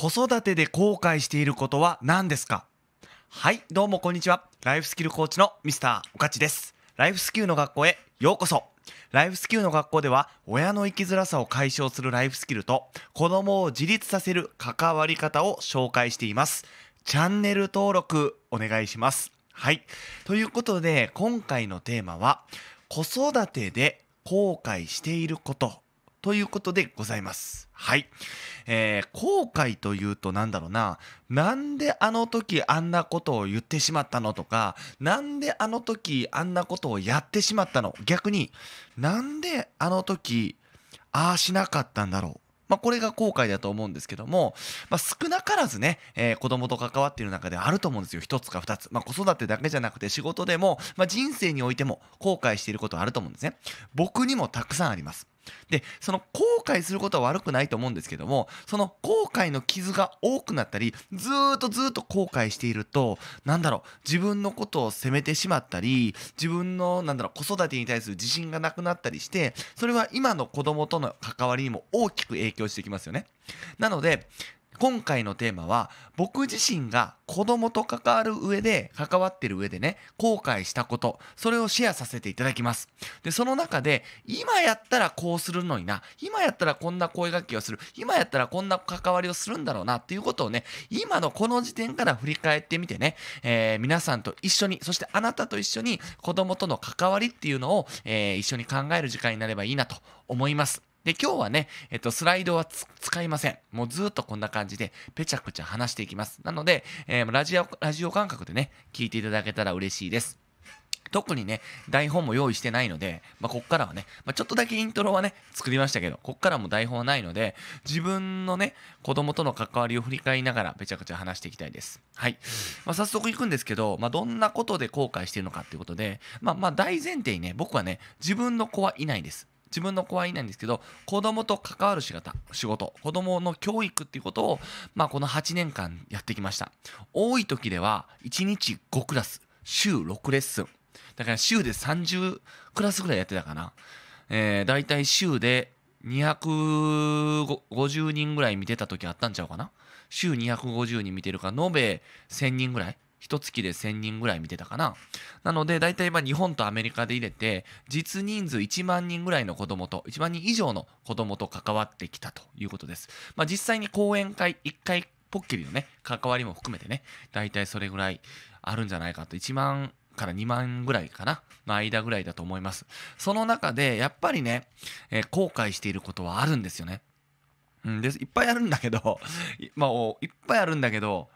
子育てで後悔していることは何ですかはいどうもこんにちはライフスキルコーチのミスターおかちですライフスキルの学校へようこそライフスキルの学校では親の生きづらさを解消するライフスキルと子供を自立させる関わり方を紹介していますチャンネル登録お願いしますはいということで今回のテーマは子育てで後悔していることということでございます。はい。えー、後悔というと何だろうな。なんであの時あんなことを言ってしまったのとか、なんであの時あんなことをやってしまったの逆に、なんであの時、ああしなかったんだろうまあ、これが後悔だと思うんですけども、まあ、少なからずね、えー、子供と関わっている中であると思うんですよ。一つか二つ。まあ、子育てだけじゃなくて仕事でも、まあ、人生においても後悔していることはあると思うんですね。僕にもたくさんあります。でその後悔することは悪くないと思うんですけどもその後悔の傷が多くなったりずっとずっと後悔していると何だろう自分のことを責めてしまったり自分のなんだろう子育てに対する自信がなくなったりしてそれは今の子供との関わりにも大きく影響してきますよね。なので今回のテーマは僕自身が子供と関わる上で関わってる上でね後悔したことそれをシェアさせていただきますでその中で今やったらこうするのにな今やったらこんな声がけをする今やったらこんな関わりをするんだろうなっていうことをね今のこの時点から振り返ってみてね、えー、皆さんと一緒にそしてあなたと一緒に子供との関わりっていうのを、えー、一緒に考える時間になればいいなと思いますで、今日はね、えっと、スライドは使いません。もうずっとこんな感じで、ぺちゃくちゃ話していきます。なので、えー、ラジオ、ラジオ感覚でね、聞いていただけたら嬉しいです。特にね、台本も用意してないので、まあ、こっからはね、まあ、ちょっとだけイントロはね、作りましたけど、こっからも台本はないので、自分のね、子供との関わりを振り返りながら、ぺちゃくちゃ話していきたいです。はい。まあ、早速いくんですけど、まあ、どんなことで後悔してるのかっていうことで、まあ、まあ、大前提にね、僕はね、自分の子はいないです。自分の子はいないんですけど子供と関わる仕方仕事子供の教育っていうことを、まあ、この8年間やってきました多い時では1日5クラス週6レッスンだから週で30クラスぐらいやってたかな、えー、だいたい週で250人ぐらい見てた時あったんちゃうかな週250人見てるから延べ1000人ぐらい一月で1000人ぐらい見てたかな。なので、大体ま日本とアメリカで入れて、実人数1万人ぐらいの子供と、1万人以上の子供と関わってきたということです。まあ、実際に講演会1回ポッキリのね、関わりも含めてね、大体それぐらいあるんじゃないかと、1万から2万ぐらいかな、の間ぐらいだと思います。その中で、やっぱりね、えー、後悔していることはあるんですよね。うんです。いっぱいあるんだけど、まあ、いっぱいあるんだけど、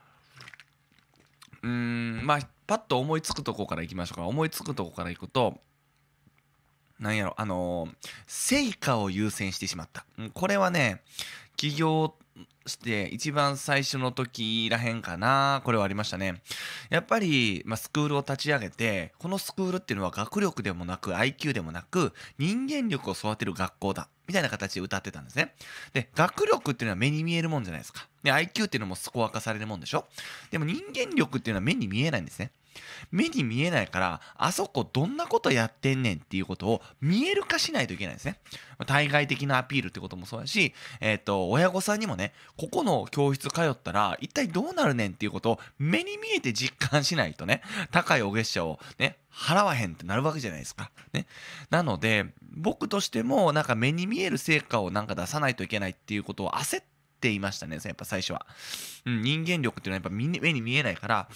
うんまあパッと思いつくとこからいきましょうか思いつくとこからいくとなんやろあの成果を優先してしまったこれはね起業して一番最初の時らへんかなこれはありましたねやっぱり、まあ、スクールを立ち上げてこのスクールっていうのは学力でもなく IQ でもなく人間力を育てる学校だみたいな形で歌ってたんですねで学力っていうのは目に見えるもんじゃないですかで IQ っていうのもスコア化されるもんでしょでも人間力っていうのは目に見えないんですね目に見えないからあそこどんなことやってんねんっていうことを見える化しないといけないんですね対外的なアピールってこともそうだし、えっ、ー、と親御さんにもねここの教室通ったら一体どうなるねんっていうことを目に見えて実感しないとね高いお月謝をね払わへんってなるわけじゃないですか。ね。なので、僕としても、なんか目に見える成果をなんか出さないといけないっていうことを焦っていましたね、やっぱ最初は。うん、人間力っていうのはやっぱ目に見えないから、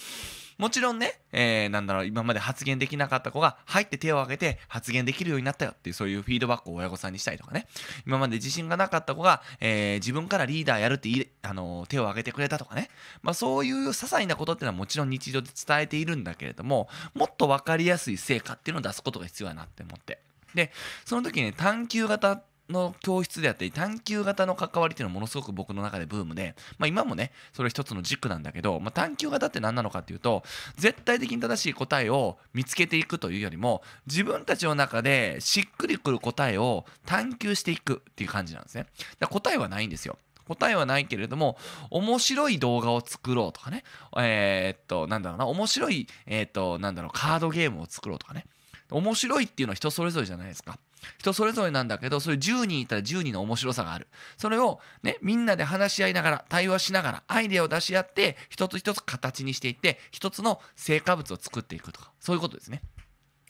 もちろんね、えー、なんだろう、今まで発言できなかった子が入って手を挙げて発言できるようになったよっていう、そういうフィードバックを親御さんにしたりとかね、今まで自信がなかった子が、えー、自分からリーダーやるってあの手を挙げてくれたとかね、まあ、そういう些細なことっていうのはもちろん日常で伝えているんだけれども、もっと分かりやすい成果っていうのを出すことが必要だなって思って。で、その時に、ね、探求型って、の教室であったり探求型の関わりっていうのはものすごく僕の中でブームで、まあ、今もねそれ一つの軸なんだけど、まあ、探求型って何なのかっていうと絶対的に正しい答えを見つけていくというよりも自分たちの中でしっくりくる答えを探求していくっていう感じなんですね。答えはないんですよ。答えはないけれども、面白い動画を作ろうとかね、えー、っと、なんだろうな、面白い、えー、っと、なんだろう、カードゲームを作ろうとかね、面白いっていうのは人それぞれじゃないですか。人それぞれなんだけど、それ10人いたら10人の面白さがある。それをね、みんなで話し合いながら、対話しながら、アイデアを出し合って、一つ一つ形にしていって、一つの成果物を作っていくとか、そういうことですね。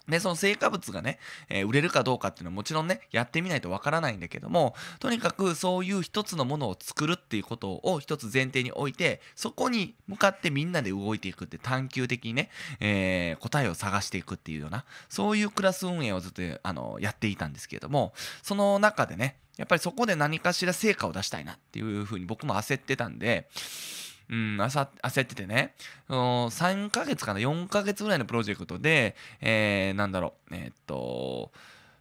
で、その成果物がね、えー、売れるかどうかっていうのはもちろんね、やってみないとわからないんだけども、とにかくそういう一つのものを作るっていうことを一つ前提に置いて、そこに向かってみんなで動いていくって探求的にね、えー、答えを探していくっていうような、そういうクラス運営をずっとあのやっていたんですけれども、その中でね、やっぱりそこで何かしら成果を出したいなっていうふうに僕も焦ってたんで、うん、焦っててね、3ヶ月かな、4ヶ月ぐらいのプロジェクトで、えー、なんだろう、えー、っと、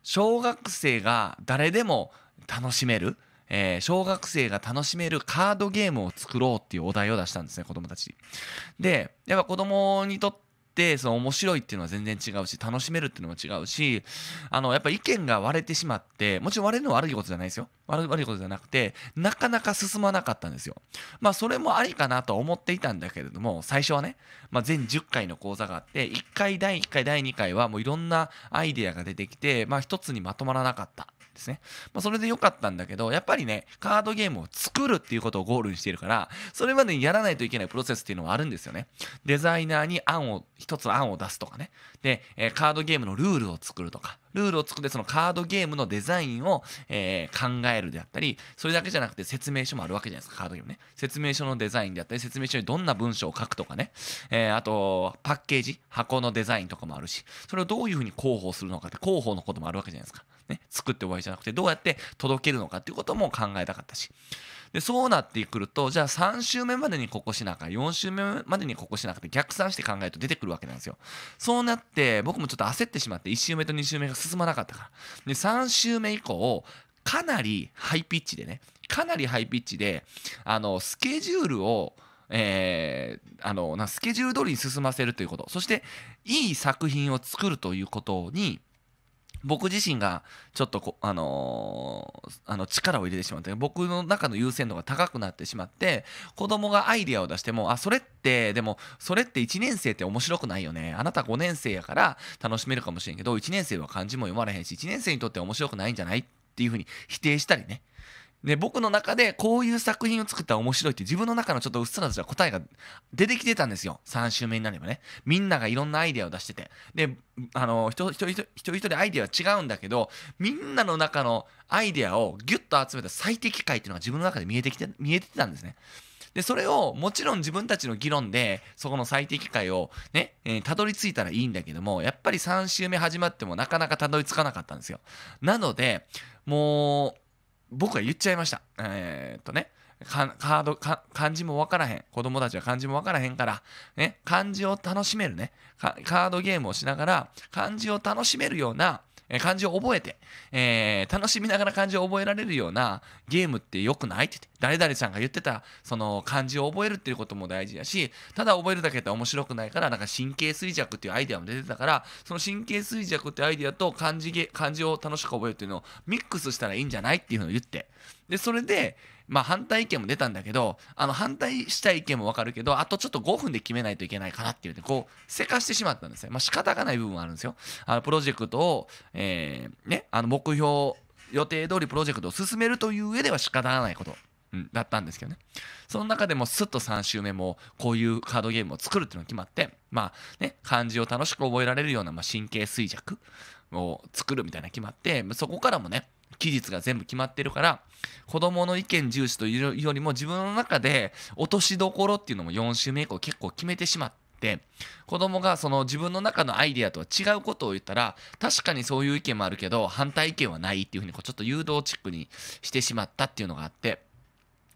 小学生が誰でも楽しめる、えー、小学生が楽しめるカードゲームを作ろうっていうお題を出したんですね、子供たち。で、やっぱ子供にとって、ってその面白いっていうのは全然違うし楽しめるっていうのも違うしあのやっぱ意見が割れてしまってもちろん割れるのは悪いことじゃないですよ悪いことじゃなくてなかなか進まなかったんですよまあそれもありかなと思っていたんだけれども最初はね、まあ、全10回の講座があって1回第1回第2回はもういろんなアイデアが出てきてまあ一つにまとまらなかったですね。まあ、それで良かったんだけど、やっぱりね、カードゲームを作るっていうことをゴールにしているから、それまでにやらないといけないプロセスっていうのはあるんですよね。デザイナーに案を、一つ案を出すとかね。で、えー、カードゲームのルールを作るとか。ルールを作ってそのカードゲームのデザインを、えー、考えるであったり、それだけじゃなくて説明書もあるわけじゃないですか、カードゲームね。説明書のデザインであったり、説明書にどんな文章を書くとかね、えー、あと、パッケージ、箱のデザインとかもあるし、それをどういうふうに広報するのかって、広報のこともあるわけじゃないですか。ね、作って終わりじゃなくて、どうやって届けるのかっていうことも考えたかったし。でそうなってくるとじゃあ3週目までにここしなあか4週目までにここしなあかって逆算して考えると出てくるわけなんですよそうなって僕もちょっと焦ってしまって1週目と2週目が進まなかったからで3週目以降かなりハイピッチでねかなりハイピッチであのスケジュールをえー、あのなスケジュール通りに進ませるということそしていい作品を作るということに僕自身がちょっとこ、あのー、あの力を入れてしまって僕の中の優先度が高くなってしまって子供がアイディアを出してもあそれってでもそれって1年生って面白くないよねあなた5年生やから楽しめるかもしれんけど1年生は漢字も読まれへんし1年生にとって面白くないんじゃないっていうふうに否定したりねで僕の中でこういう作品を作ったら面白いって自分の中のちょっとうっすらとした答えが出てきてたんですよ3週目になればねみんながいろんなアイデアを出しててであの一人一人一人アイデアは違うんだけどみんなの中のアイデアをギュッと集めた最適解っていうのが自分の中で見えてきて見えてたんですねでそれをもちろん自分たちの議論でそこの最適解をね、えー、たどり着いたらいいんだけどもやっぱり3週目始まってもなかなかたどり着かなかったんですよなのでもう僕は言っちゃいました。えー、っとね、カード漢字も分からへん。子供たちは漢字も分からへんから、ね、漢字を楽しめるねカ、ードゲームをしながら、漢字を楽しめるような、え漢字を覚えて、えー、楽しみながら漢字を覚えられるようなゲームって良くないって言って、誰々さんが言ってたその漢字を覚えるっていうことも大事やしただ覚えるだけって面白くないからなんか神経衰弱っていうアイデアも出てたからその神経衰弱ってアイデアと漢字漢字を楽しく覚えるっていうのをミックスしたらいいんじゃないっていうのを言ってでそれでまあ反対意見も出たんだけどあの反対した意見もわかるけどあとちょっと5分で決めないといけないかなっていうねこうせかしてしまったんですねまあ仕方がない部分はあるんですよあのプロジェクトを、えー、ねあの目標予定通りプロジェクトを進めるという上では仕方がないことだったんですけどねその中でもすっと3周目もこういうカードゲームを作るっていうのが決まってまあね漢字を楽しく覚えられるような、まあ、神経衰弱を作るみたいな決まってそこからもね期日が全部決まってるから子供の意見重視というよりも自分の中で落としどころっていうのも4周目以降結構決めてしまって。子供がその自分の中のアイデアとは違うことを言ったら確かにそういう意見もあるけど反対意見はないっていうふうにこうちょっと誘導チックにしてしまったっていうのがあって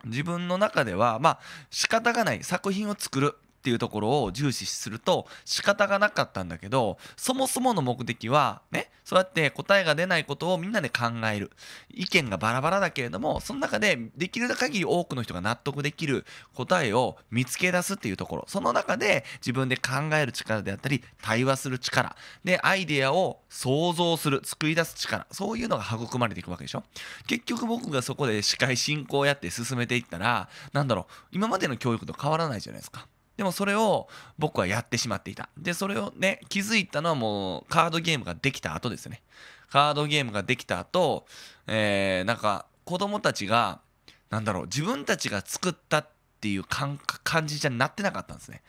自分の中ではまあ仕方がない作品を作るっていうところを重視すると仕方がなかったんだけどそもそもの目的はねそうやって答えが出ないことをみんなで考える意見がバラバラだけれどもその中でできる限り多くの人が納得できる答えを見つけ出すっていうところその中で自分で考える力であったり対話する力でアイデアを想像する作り出す力そういうのが育まれていくわけでしょ結局僕がそこで司会進行をやって進めていったら何だろう今までの教育と変わらないじゃないですか。でもそれを僕はやってしまっていた。で、それをね、気づいたのはもうカードゲームができた後ですね。カードゲームができた後、えー、なんか子供たちが、なんだろう、自分たちが作ったっていう感じじゃなってなかったんですね。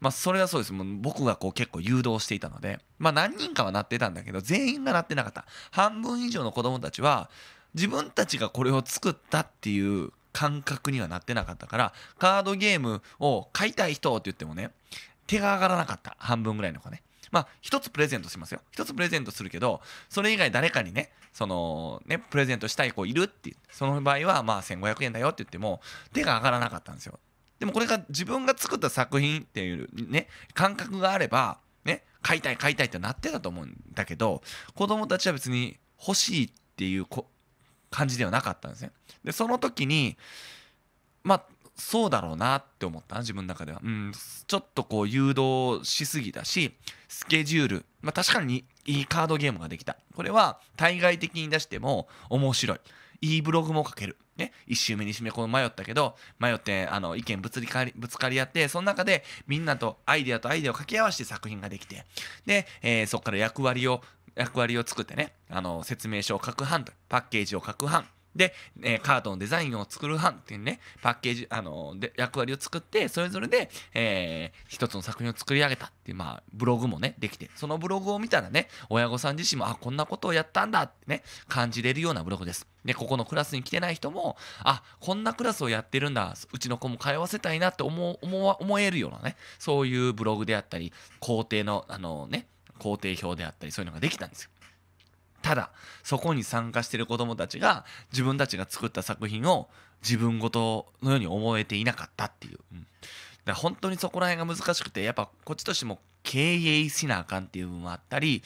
まあ、それはそうです。もう僕がこう結構誘導していたので、まあ、何人かはなってたんだけど、全員がなってなかった。半分以上の子供たちは、自分たちがこれを作ったっていう感覚にはなってなかったからカードゲームを買いたい人って言ってもね手が上がらなかった半分ぐらいの子ねまあ一つプレゼントしますよ一つプレゼントするけどそれ以外誰かにねそのねプレゼントしたい子いるってその場合はまあ1500円だよって言っても手が上がらなかったんですよでもこれが自分が作った作品っていうね感覚があればね買いたい買いたいってなってたと思うんだけど子供たちは別に欲しいっていう感じではなかったんですね。でその時にまあそうだろうなって思った自分の中では、うん、ちょっとこう誘導しすぎたしスケジュール、まあ、確かにいいカードゲームができたこれは対外的に出しても面白いいいブログも書ける、ね、1周目2周目迷ったけど迷ってあの意見ぶつかりぶつかり合ってその中でみんなとアイデアとアイデアを掛け合わせて作品ができてで、えー、そこから役割を役割を作ってねあの説明書を書く班とパッケージを書く班で、えー、カードのデザインを作る班っていうねパッケージあので役割を作ってそれぞれで、えー、一つの作品を作り上げたっていう、まあ、ブログもねできてそのブログを見たらね親御さん自身もあこんなことをやったんだってね感じれるようなブログです。でここのクラスに来てない人もあこんなクラスをやってるんだうちの子も通わせたいなって思思えるようなねそういうブログであったり校庭のあのね工程表であったりそういうのができたんですよ。ただそこに参加してる子どもたちが自分たちが作った作品を自分ごとのように思えていなかったっていう、うん、だ本当にそこら辺が難しくてやっぱこっちとしても経営しなあかんっていう部分もあったり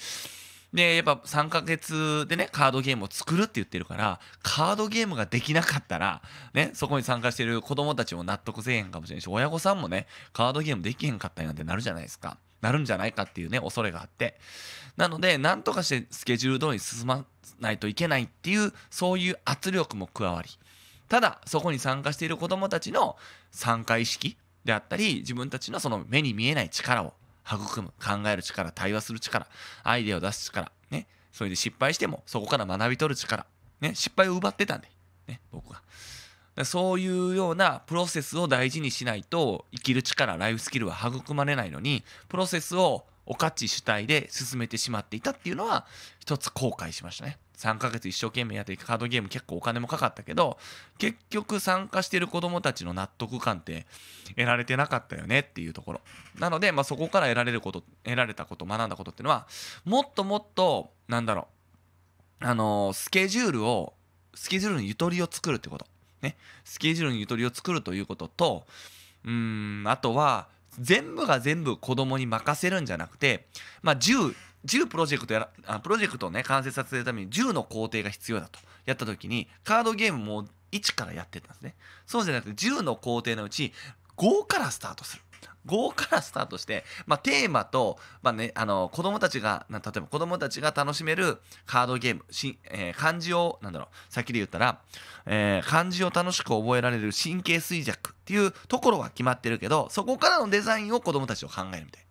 でやっぱ3ヶ月でねカードゲームを作るって言ってるからカードゲームができなかったらねそこに参加してる子供たちも納得せえへんかもしれんし親御さんもねカードゲームできへんかったなんてなるじゃないですかなるんじゃないかっていうね恐れがあってなのでなんとかしてスケジュール通りに進まないといけないっていうそういう圧力も加わりただそこに参加している子どもたちの参加意識であったり自分たちのその目に見えない力を育む考える力対話する力アイデアを出す力ねそれで失敗してもそこから学び取る力ね失敗を奪ってたんでね僕がそういうようなプロセスを大事にしないと生きる力ライフスキルは育まれないのにプロセスをお価値主体で進めてしまっていたっていうのは一つ後悔しましたね3ヶ月一生懸命やってカードゲーム結構お金もかかったけど結局参加してる子どもたちの納得感って得られてなかったよねっていうところなので、まあ、そこから得られること得られたこと学んだことっていうのはもっともっとなんだろうあのー、スケジュールをスケジュールにゆとりを作るってことね、スケジュールにゆとりを作るということと、うん、あとは、全部が全部子供に任せるんじゃなくて、まあ、10、10プロジェクトやらあプロジェクトをね完成させるために10の工程が必要だとやった時にカードゲームも1からやってたんですねそうじゃなくて10の工程のうち5からスタートする5からスタートして、まあ、テーマと、まあね、あの子供たちが例えば子供たちが楽しめるカードゲームし、えー、漢字をなんだろう先で言ったら、えー、漢字を楽しく覚えられる神経衰弱っていうところは決まってるけどそこからのデザインを子供たちを考えるみたい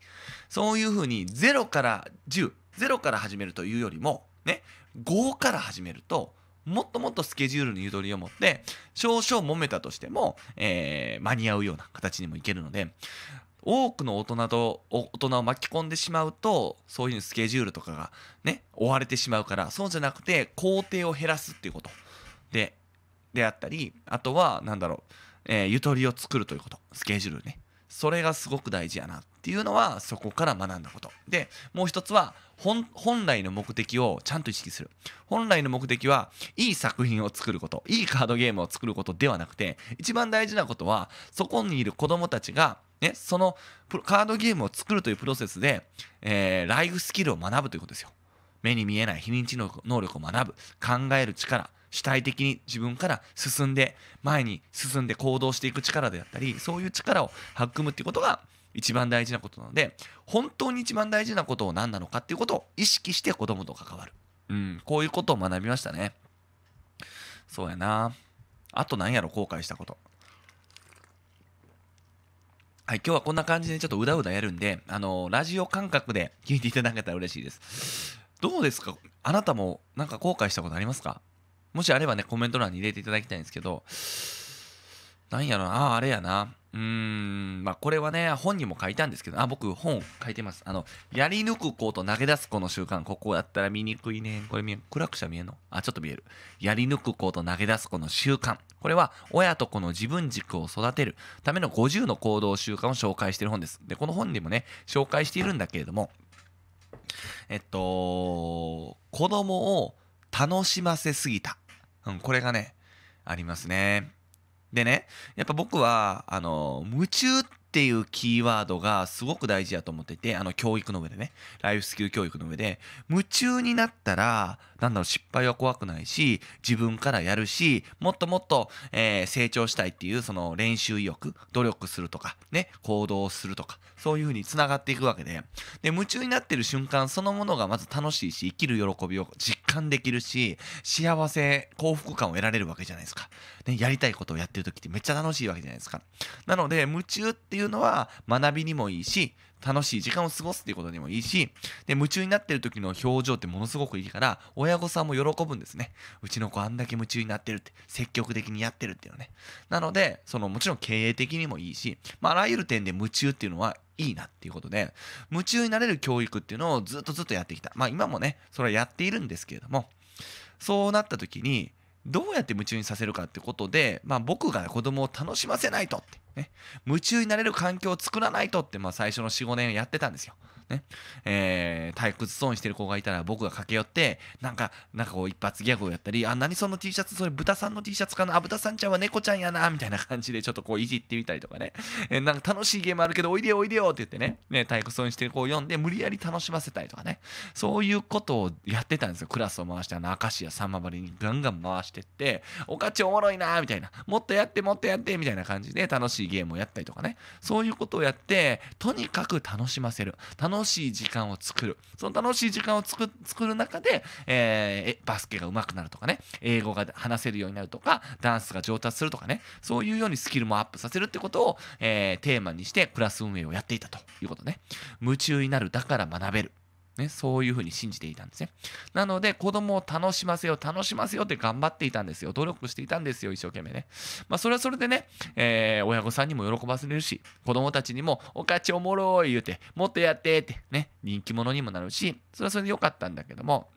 そういうふうに0から100から始めるというよりもね5から始めるともっともっとスケジュールにゆとりを持って、少々揉めたとしても、えー、間に合うような形にもいけるので、多くの大人と、大人を巻き込んでしまうと、そういうスケジュールとかがね、追われてしまうから、そうじゃなくて、工程を減らすっていうことで、であったり、あとは、何だろう、えー、ゆとりを作るということ、スケジュールね。それがすごく大事やなっていうのはそこから学んだことでもう一つは本来の目的をちゃんと意識する本来の目的はいい作品を作ることいいカードゲームを作ることではなくて一番大事なことはそこにいる子どもたちがね、そのカードゲームを作るというプロセスで、えー、ライフスキルを学ぶということですよ。目に見えない非認知能力を学ぶ考える力主体的に自分から進んで前に進んで行動していく力であったりそういう力を育むっていうことが一番大事なことなので本当に一番大事なことを何なのかっていうことを意識して子供と関わる、うん、こういうことを学びましたねそうやなあと何やろ後悔したことはい、今日はこんな感じでちょっとうだうだやるんで、あのラジオ感覚で聞いていただけたら嬉しいです。どうですかあなたもなんか後悔したことありますかもしあればね、コメント欄に入れていただきたいんですけど、なんやろな、あれやな。うーん、まあ、これはね、本にも書いたんですけど、あ、僕、本書いてます。あの、やり抜く子と投げ出す子の習慣、ここやったら見にくいね。これ見え暗くしゃ見えんのあ、ちょっと見える。やり抜く子と投げ出す子の習慣。これは、親と子の自分軸を育てるための50の行動習慣を紹介している本です。で、この本にもね、紹介しているんだけれども、えっと、子供を楽しませすぎた。うん、これがね、ありますね。でね、やっぱ僕は、あの、夢中っっていうキーワードがすごく大事やと思ってて、あの教育の上でね、ライフスキル教育の上で、夢中になったら、なんだろう、失敗は怖くないし、自分からやるし、もっともっと、えー、成長したいっていう、その練習意欲、努力するとか、ね、行動するとか、そういうふうに繋がっていくわけで、で、夢中になってる瞬間そのものがまず楽しいし、生きる喜びを実感できるし、幸せ、幸福感を得られるわけじゃないですか。ね、やりたいことをやってる時ってめっちゃ楽しいわけじゃないですか。なので、夢中っていういうのは学びにもいいし楽しい時間を過ごすっていうことにもいいしで夢中になってる時の表情ってものすごくいいから親御さんも喜ぶんですねうちの子あんだけ夢中になってるって積極的にやってるっていうのねなのでそのもちろん経営的にもいいし、まあ、あらゆる点で夢中っていうのはいいなっていうことで夢中になれる教育っていうのをずっとずっとやってきたまあ今もねそれはやっているんですけれどもそうなった時にどうやって夢中にさせるかってことで、まあ、僕が子供を楽しませないとって、ね、夢中になれる環境を作らないとって、まあ、最初の45年やってたんですよ。ね、えー、退屈そうにしてる子がいたら僕が駆け寄って、なんか、なんかこう一発ギャグをやったり、あ、何その T シャツ、それ豚さんの T シャツかな、あ、豚さんちゃんは猫ちゃんやな、みたいな感じでちょっとこういじってみたりとかね、えー、なんか楽しいゲームあるけど、おいでよおいでよって言ってね、ね、退屈そうにしてる子を読んで、無理やり楽しませたりとかね、そういうことをやってたんですよ。クラスを回して、あの、明石やさんまばりにガンガン回してって、おかちおもろいな、みたいな、もっとやって、もっとやって、みたいな感じで楽しいゲームをやったりとかね、そういうことをやって、とにかく楽しませる。楽しい時間を作るその楽しい時間を作る中で、えー、バスケが上手くなるとかね英語が話せるようになるとかダンスが上達するとかねそういうようにスキルもアップさせるってことを、えー、テーマにしてクラス運営をやっていたということね夢中になるだから学べるね、そういうふうに信じていたんですね。なので、子供を楽しませよう、楽しませようって頑張っていたんですよ。努力していたんですよ、一生懸命ね。まあ、それはそれでね、えー、親御さんにも喜ばせれるし、子供たちにも、おかちおもろい言うて、もっとやってって、ね、人気者にもなるし、それはそれで良かったんだけども、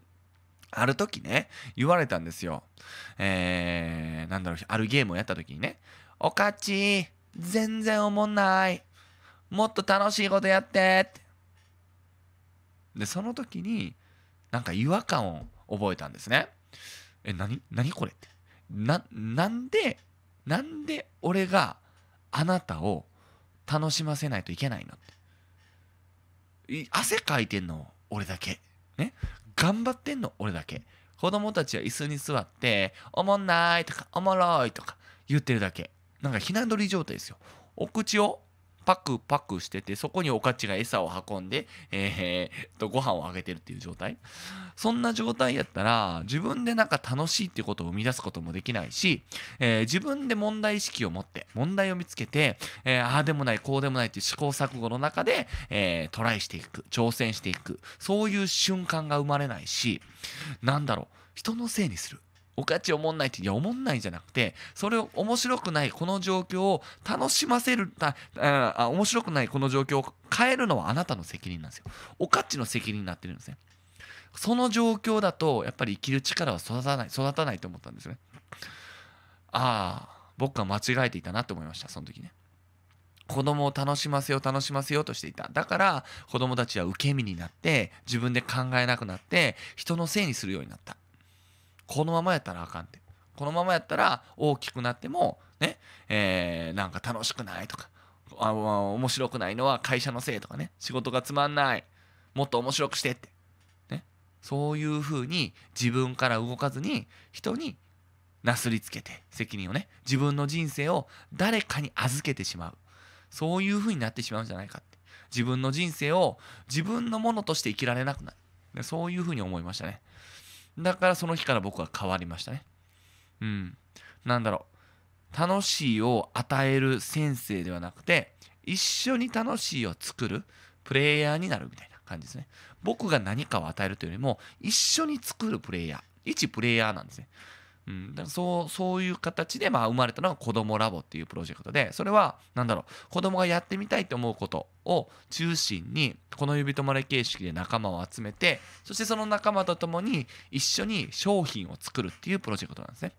ある時ね、言われたんですよ。えー、なんだろう、あるゲームをやった時にね、おかち、全然おもんない。もっと楽しいことやってって。でその時になんか違和感を覚えたんですねえ何何これってななんでなんで俺があなたを楽しませないといけないのって汗かいてんの俺だけね頑張ってんの俺だけ子供たちは椅子に座って「おもんない」とか「おもろい」とか言ってるだけなんかひな取り状態ですよお口をパクパクしててそこにおかちが餌を運んで、えー、とご飯をあげてるっていう状態そんな状態やったら自分でなんか楽しいってことを生み出すこともできないし、えー、自分で問題意識を持って問題を見つけて、えー、ああでもないこうでもないっていう試行錯誤の中で、えトライしていく挑戦していくそういう瞬間が生まれないしなんだろう人のせいにするおかちおもんないって、いや、おもんないじゃなくて、それを面白くない、この状況を楽しませる、たあ面白くないこの状況を変えるのはあなたの責任なんですよ。おかちの責任になってるんですね。その状況だと、やっぱり生きる力は育たない、育たないと思ったんですね。ああ、僕は間違えていたなと思いました、その時ね。子供を楽しませよう楽しませようとしていただから子供たちは受け身になって自分で考えなくなって人のせいにするようになったこのままやったらあかんってこのままやったら大きくなってもね、えー、なんか楽しくないとかあ面白くないのは会社のせいとかね仕事がつまんないもっと面白くしてって、ね、そういうふうに自分から動かずに人になすりつけて責任をね自分の人生を誰かに預けてしまうそういうふうになってしまうんじゃないかって自分の人生を自分のものとして生きられなくなるそういうふうに思いましたね。だからその日から僕は変わりましたねうんなんだろう楽しいを与える先生ではなくて一緒に楽しいを作るプレイヤーになるみたいな感じですね僕が何かを与えるというよりも一緒に作るプレイヤー一プレイヤーなんですねうん、だからそうそういう形でまあ生まれたのが子どもラボっていうプロジェクトでそれは何だろう子どもがやってみたいと思うことを中心にこの指止まれ形式で仲間を集めてそしてその仲間と共に一緒に商品を作るっていうプロジェクトなんですね。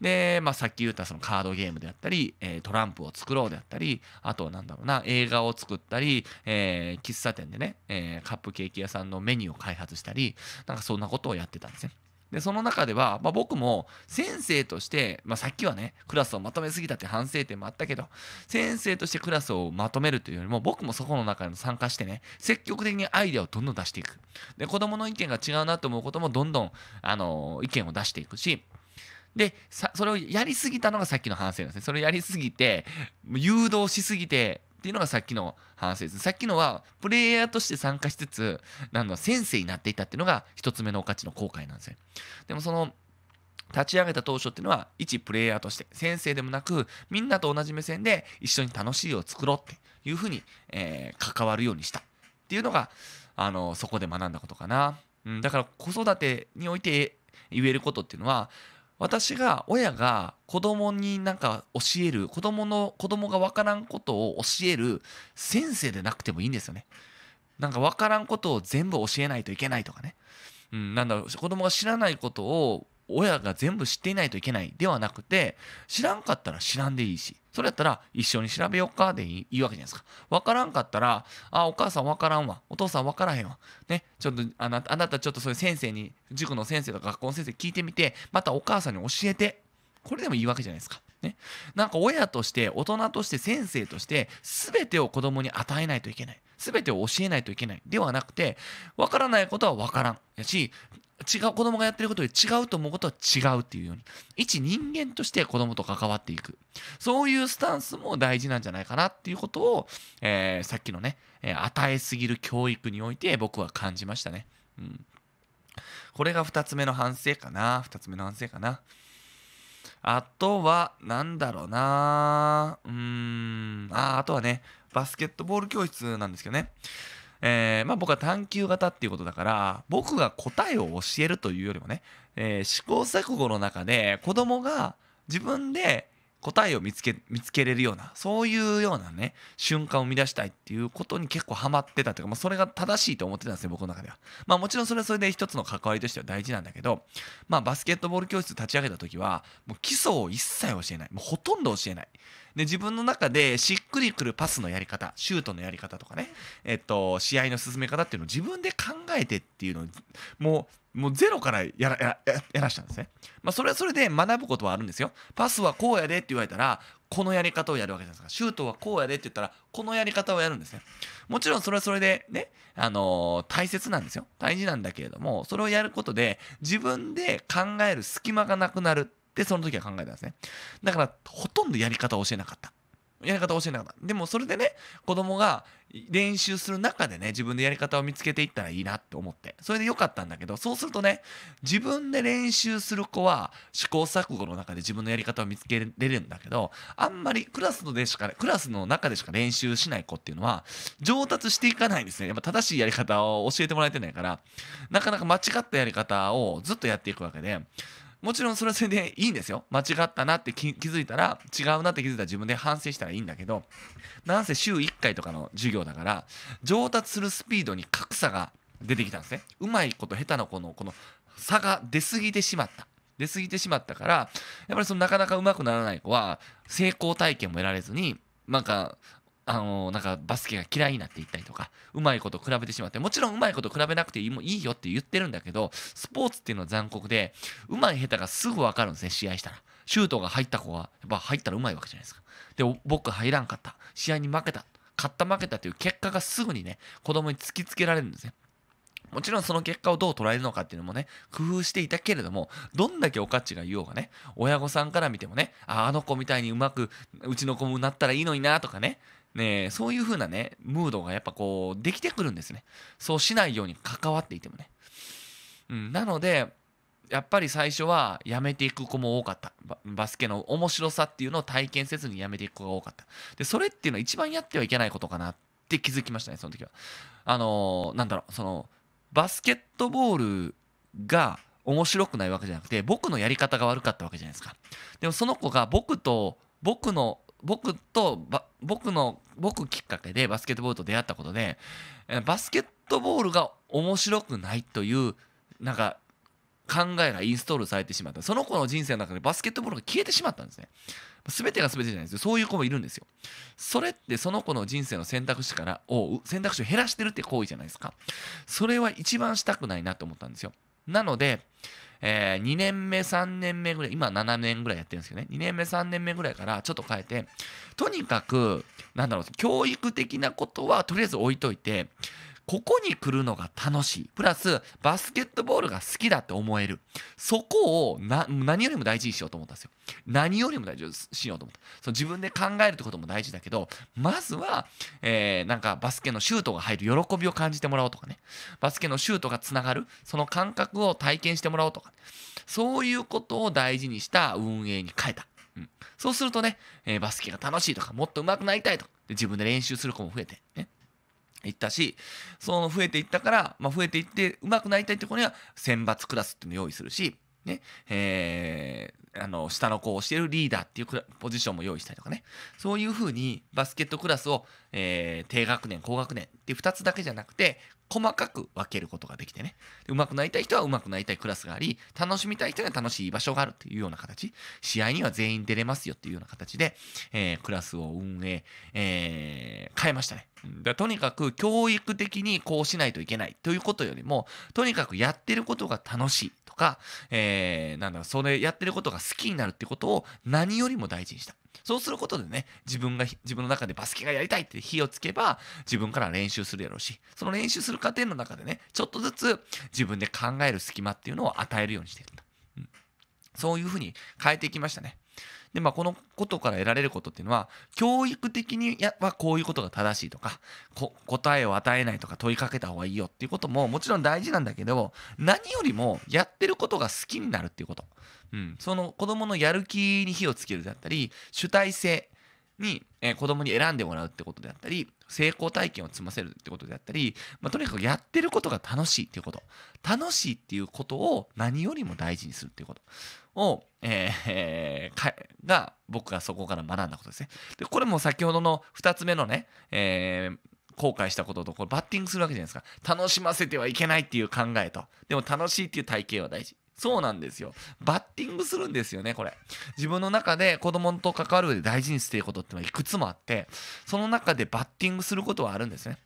で、まあ、さっき言ったそのカードゲームであったり、えトランプを作ろうであったり、あとは何だろうな、映画を作ったり、えー、喫茶店でね、えー、カップケーキ屋さんのメニューを開発したり、なんかそんなことをやってたんですね。でその中では、まあ、僕も先生として、まあ、さっきはねクラスをまとめすぎたって反省点もあったけど先生としてクラスをまとめるというよりも僕もそこの中に参加してね積極的にアイデアをどんどん出していくで子どもの意見が違うなと思うこともどんどん、あの意見を出していくしでそれをやりすぎたのがさっきの反省なんですねそれをやりすぎて誘導しすぎてっていうのがさっきの話です。さっきのはプレイヤーとして参加しつつ、なんだ、先生になっていたっていうのが1つ目のお価値の後悔なんですね。でもその立ち上げた当初っていうのは一プレイヤーとして先生でもなくみんなと同じ目線で一緒に楽しいを作ろうっていうふうに、えー、関わるようにしたっていうのがあのそこで学んだことかな、うん、だから子育てにおいて言えることっていうのは私が親が子供になんか教える子供の子供が分からんことを教える先生でなくてもいいんですよね。なんか分からんことを全部教えないといけないとかね。うん、なんだろう子供が知らないことを親が全部知っていないといけないではなくて知らんかったら知らんでいいしそれやったら一緒に調べようかでいいわけじゃないですか分からんかったらあお母さん分からんわお父さん分からへんわねちょっとあなあなたちょっとそういう先生に塾の先生とか学校の先生聞いてみてまたお母さんに教えてこれでもいいわけじゃないですか。ね、なんか親として大人として先生として全てを子供に与えないといけない全てを教えないといけないではなくて分からないことは分からんやし違う子供がやってることで違うと思うことは違うっていうように一人間として子供と関わっていくそういうスタンスも大事なんじゃないかなっていうことを、えー、さっきのね、えー、与えすぎる教育において僕は感じましたね、うん、これが2つ目の反省かな2つ目の反省かなあとは何だろうなうーんああとはねバスケットボール教室なんですけどねえー、まあ、僕は探求型っていうことだから僕が答えを教えるというよりもね、えー、試行錯誤の中で子供が自分で答えを見つけ見つけれるようなそういうようなね瞬間を生み出したいっていうことに結構ハマってたというか、まあ、それが正しいと思ってたんですよ僕の中ではまあもちろんそれはそれで一つの関わりとしては大事なんだけどまあバスケットボール教室立ち上げた時はもう基礎を一切教えないもうほとんど教えないで自分の中でしっくりくるパスのやり方シュートのやり方とかね、えっと、試合の進め方っていうのを自分で考えてっていうのをもうもうゼロからやらややらしたんですね、まあ、それはそれで学ぶことはあるんですよパスはこうやでって言われたらこのやり方をやるわけじゃないですかシュートはこうやでって言ったらこのやり方をやるんですねもちろんそれはそれでね、あのー、大切なんですよ大事なんだけれどもそれをやることで自分で考える隙間がなくなるでその時は考えたんですねだからほとんどやり方を教えなかったやり方を教えなかったでもそれでね子供が練習する中でね自分でやり方を見つけていったらいいなって思ってそれで良かったんだけどそうするとね自分で練習する子は試行錯誤の中で自分のやり方を見つけれるんだけどあんまりクラスでしかクラスの中でしか練習しない子っていうのは上達していかないんですねやっぱ正しいやり方を教えてもらえてないからなかなか間違ったやり方をずっとやっていくわけでもちろんそれはそれでいいんですよ間違ったなって気づいたら違うなって気づいたら自分で反省したらいいんだけどなんせ週1回とかの授業だから上達するスピードに格差が出てきたんですねうまいこと下手な子のこの差が出過ぎてしまった出過ぎてしまったからやっぱりそのなかなかうまくならない子は成功体験も得られずになんかあのなんかバスケが嫌いになっていったりとかうまいこと比べてしまってもちろんうまいこと比べなくていいよって言ってるんだけどスポーツっていうのは残酷でうまい下手がすぐ分かるんですね試合したらシュートが入った子はやっぱ入ったらうまいわけじゃないですかで僕入らんかった試合に負けた勝った負けたという結果がすぐにね子供に突きつけられるんですねもちろんその結果をどう捉えるのかっていうのもね、工夫していたけれども、どんだけおかっちが言おうがね、親御さんから見てもね、ああの子みたいにうまく、うちの子もなったらいいのになとかね、ね、そういう風なね、ムードがやっぱこう、できてくるんですね。そうしないように関わっていてもね。うん、なので、やっぱり最初はやめていく子も多かったバスケの面白さっていうのを体験せずにやめていく子が多かったでそれっていうのは一番やってはいけないことかなって気づきましたねその時はあのー、なんだろうそのバスケットボールが面白くないわけじゃなくて僕のやり方が悪かったわけじゃないですかでもその子が僕と僕の僕と僕の僕きっかけでバスケットボールと出会ったことでバスケットボールが面白くないというなんか考えがインストールされてしまったその子の人生の中でバスケットボールが消えてしまったんですね全てが全てじゃないですよそういう子もいるんですよそれってその子の人生の選択肢からを選択肢を減らしてるって行為じゃないですかそれは一番したくないなと思ったんですよなのでえー、2年目、3年目ぐらい、今7年ぐらいやってるんですけどね、2年目、3年目ぐらいからちょっと変えて、とにかく、なんだろう、教育的なことはとりあえず置いといて、ここに来るのが楽しいプラスバスケットボールが好きだって思えるそこを何よりも大事にしようと思ったんですよ何よりも大事にしようと思ったその自分で考えるってことも大事だけどまずは、えー、なんかバスケのシュートが入る喜びを感じてもらおうとかねバスケのシュートがつながるその感覚を体験してもらおうとか、ね、そういうことを大事にした運営に変えたうん、そうするとね、えー、バスケが楽しいとか、もっと上手くなりたいとか、自分で練習する子も増えて、ね、行ったし、その増えていったから、まあ、増えていって、うまくなりたいって子には、選抜クラスっていうのを用意するし、ね、えー、あの、下の子を教えるリーダーっていうポジションも用意したりとかね。そういうふうに、バスケットクラスを、えー、低学年、高学年って2つだけじゃなくて、細かく分けることができてねうまくなりたい人はうまくなりたいクラスがあり楽しみたい人には楽しい場所があるというような形試合には全員出れますよというような形で、えー、クラスを運営、えー、変えましたねだとにかく教育的にこうしないといけないということよりもとにかくやってることが楽しいとか、えー、なんだろそれやってることが好きになるってことを何よりも大事にしたそうすることでね、自分が、自分の中でバスケがやりたいって火をつけば、自分から練習するやろうし、その練習する過程の中でね、ちょっとずつ自分で考える隙間っていうのを与えるようにしていくと。うん、そういうふうに変えていきましたね。で、まあ、このことから得られることっていうのは、教育的にはこういうことが正しいとか、答えを与えないとか問いかけた方がいいよっていうことももちろん大事なんだけど、何よりもやってることが好きになるっていうこと。うん、その子供のやる気に火をつけるだったり、主体性、に、えー、子供に選んでもらうってことであったり成功体験を積ませるってことであったり、まあ、とにかくやってることが楽しいっていうこと楽しいっていうことを何よりも大事にするっていうことを、えー、かが僕がそこから学んだことですねでこれも先ほどの2つ目のね、えー後悔したこととこれバッティングするわけじゃないですか楽しませてはいけないっていう考えとでも楽しいっていう体系は大事そうなんですよ。バッティングするんですよね、これ。自分の中で子供と関わる上で大事にしていることってのはいくつもあって、その中でバッティングすることはあるんですね。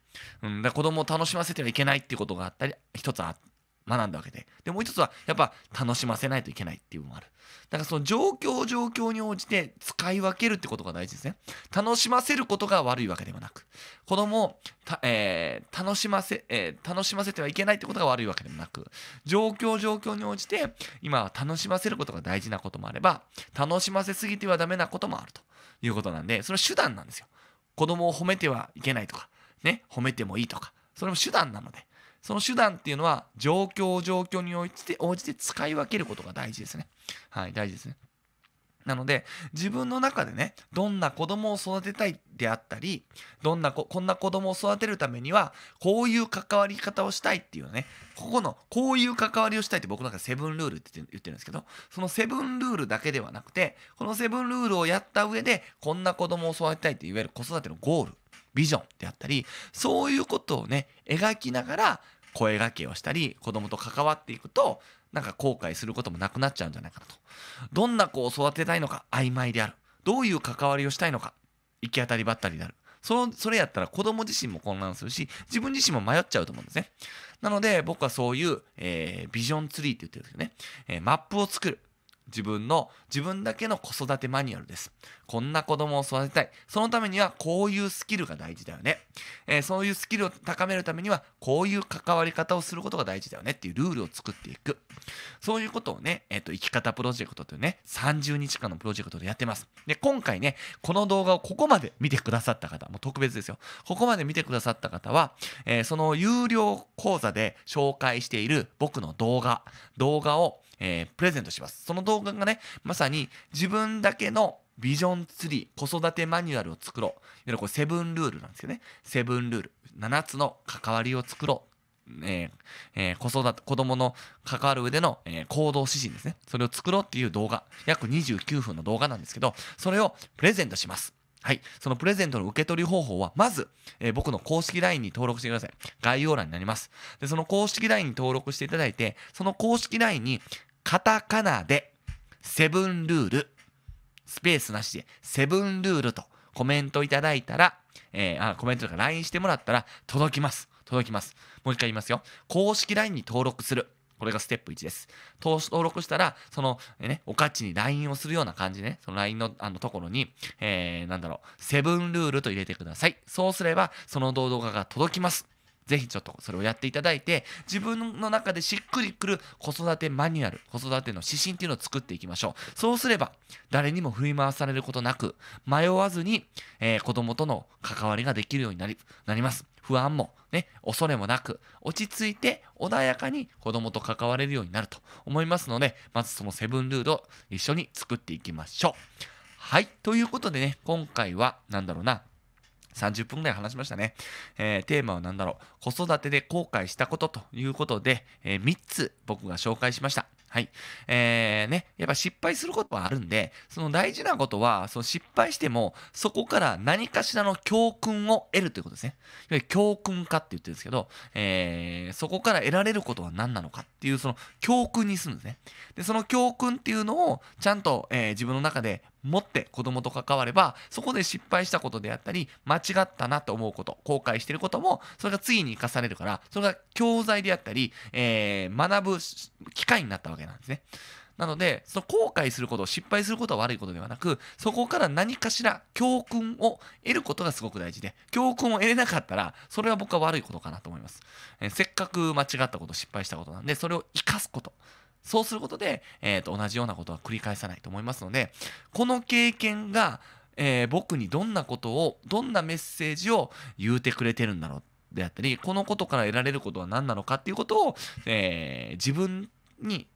うん、だ子供を楽しませてはいけないっていうことがあったり、一つあって。学んだわけで。で、もう一つは、やっぱ楽しませないといけないっていう部分もある。だからその状況状況に応じて使い分けるってことが大事ですね。楽しませることが悪いわけではなく、子供をた、えー、楽しませ、えー、楽しませてはいけないってことが悪いわけでもなく、状況状況に応じて、今は楽しませることが大事なこともあれば、楽しませすぎてはダメなこともあるということなんで、それは手段なんですよ。子供を褒めてはいけないとか、ね、褒めてもいいとか、それも手段なので。その手段っていうのは状況状況に応じて応じて使い分けることが大事ですね。はい、大事ですね。なので自分の中でねどんな子供を育てたいであったりどんなこんな子供を育てるためにはこういう関わり方をしたいっていうねここのこういう関わりをしたいって僕なんかセブンルールって言ってるんですけどそのセブンルールだけではなくてこのセブンルールをやった上でこんな子供を育てたいっていわゆる子育てのゴールビジョンであったりそういうことをね描きながら声がけをしたり子供と関わっていくとなんか後悔することもなくなっちゃうんじゃないかなとどんな子を育てたいのか曖昧であるどういう関わりをしたいのか行き当たりばったりであるそのそれやったら子供自身も混乱するし自分自身も迷っちゃうと思うんですねなので僕はそういう、えー、ビジョンツリーって言ってるんですよね、えー、マップを作る自分の自分だけの子育てマニュアルですこんな子供を育てたいそのためにはこういうスキルが大事だよね、えー、そういうスキルを高めるためにはこういう関わり方をすることが大事だよねっていうルールを作っていくそういうことをね、えっ、ー、と生き方プロジェクトというね30日間のプロジェクトでやってますで今回ねこの動画をここまで見てくださった方もう特別ですよここまで見てくださった方は、えー、その有料講座で紹介している僕の動画動画をえー、プレゼントします。その動画がね、まさに自分だけのビジョンツリー、子育てマニュアルを作ろう。いわゆるこれセブンルールなんですよね。セブンルール。7つの関わりを作ろう。えー、えー、子育て、子供の関わる上での、えー、行動指針ですね。それを作ろうっていう動画、約29分の動画なんですけど、それをプレゼントします。はい。そのプレゼントの受け取り方法は、まず、えー、僕の公式 LINE に登録してください。概要欄になります。で、その公式 LINE に登録していただいて、その公式 LINE にカタカナで、セブンルール、スペースなしで、セブンルールとコメントいただいたら、えー、あ、コメントとか LINE してもらったら届きます。届きます。もう一回言いますよ。公式 LINE に登録する。これがステップ1です。登録したら、その、ね、おかちに LINE をするような感じでね、その LINE のあのところに、えー、なんだろう、セブンルールと入れてください。そうすれば、その動画が届きます。ぜひちょっとそれをやっていただいて、自分の中でしっくりくる子育てマニュアル、子育ての指針っていうのを作っていきましょう。そうすれば、誰にも振り回されることなく、迷わずに、えー、子供との関わりができるようになり、なります。不安も、ね、恐れもなく、落ち着いて穏やかに子供と関われるようになると思いますので、まずそのセブンルールを一緒に作っていきましょう。はい。ということでね、今回は、何だろうな、30分ぐらい話しましたね。えー、テーマは何だろう。子育てで後悔したことということで、えー、3つ僕が紹介しました。はい。えー、ね、やっぱ失敗することはあるんで、その大事なことは、その失敗しても、そこから何かしらの教訓を得るということですね。いわゆる教訓化って言ってるんですけど、えー、そこから得られることは何なのかっていう、その教訓にするんですね。で、その教訓っていうのを、ちゃんと、えー、自分の中で持って子供と関わればそこで失敗したことであったり間違ったなと思うこと後悔してることもそれが次に生かされるからそれが教材であったり、えー、学ぶ機会になったわけなんですね。なので、その後悔すること、失敗することは悪いことではなく、そこから何かしら教訓を得ることがすごく大事で、教訓を得れなかったら、それは僕は悪いことかなと思います。えー、せっかく間違ったこと、失敗したことなんで、それを生かすこと。そうすることで、えー、と同じようなことは繰り返さないと思いますのでこの経験が、えー、僕にどんなことをどんなメッセージを言うてくれてるんだろうであったりこのことから得られることは何なのかっていうことを、えー、自分に、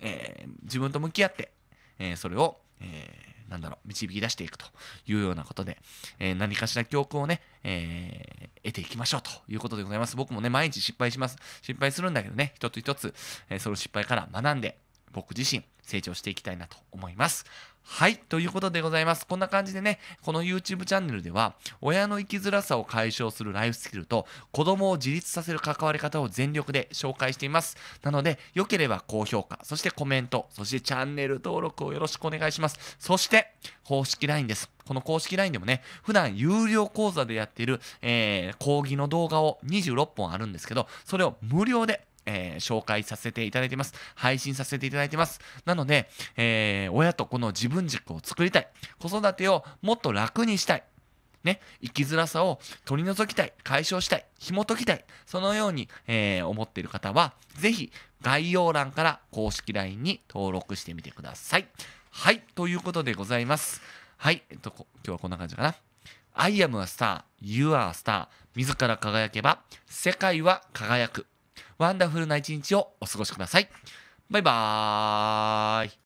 えー、自分と向き合って、えー、それを、えーなんだろう、導き出していくというようなことで、えー、何かしら教訓をね、えー、得ていきましょうということでございます。僕もね、毎日失敗します。失敗するんだけどね、一つ一つ、えー、その失敗から学んで、僕自身成長していきたいなと思います。はい。ということでございます。こんな感じでね、この YouTube チャンネルでは、親の生きづらさを解消するライフスキルと、子供を自立させる関わり方を全力で紹介しています。なので、良ければ高評価、そしてコメント、そしてチャンネル登録をよろしくお願いします。そして、公式 LINE です。この公式 LINE でもね、普段有料講座でやっている、えー、講義の動画を26本あるんですけど、それを無料でえー、紹介させていただいてます。配信させていただいてます。なので、えー、親とこの自分軸を作りたい。子育てをもっと楽にしたい。ね、生きづらさを取り除きたい、解消したい、紐解きたい、そのように、えー、思っている方は、ぜひ概要欄から公式 LINE に登録してみてください。はい、ということでございます。はい、えっと、今日はこんな感じかな。I am a star, you are a star. 自ら輝けば世界は輝く。ワンダフルな一日をお過ごしください。バイバーイ。